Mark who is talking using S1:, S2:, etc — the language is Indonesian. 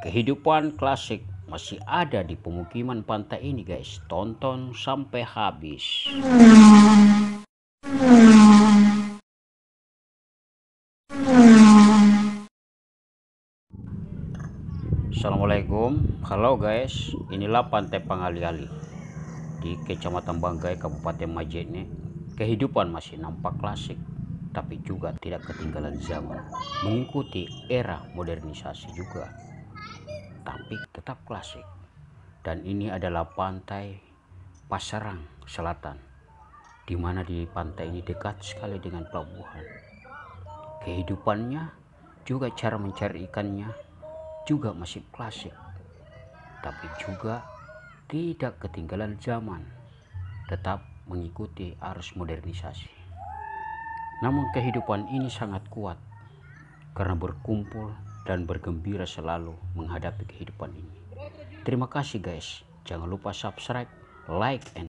S1: Kehidupan klasik masih ada di pemukiman pantai ini guys. Tonton sampai habis. Assalamualaikum Halo guys Inilah pantai Pangali-Ali Di kecamatan Banggai Kabupaten Majene Kehidupan masih nampak klasik Tapi juga tidak ketinggalan zaman Mengikuti era modernisasi juga tapi tetap klasik. Dan ini adalah pantai Pasarang Selatan, di mana di pantai ini dekat sekali dengan pelabuhan. Kehidupannya juga cara mencari ikannya juga masih klasik, tapi juga tidak ketinggalan zaman, tetap mengikuti arus modernisasi. Namun kehidupan ini sangat kuat karena berkumpul dan bergembira selalu menghadapi kehidupan ini. Terima kasih guys. Jangan lupa subscribe, like, and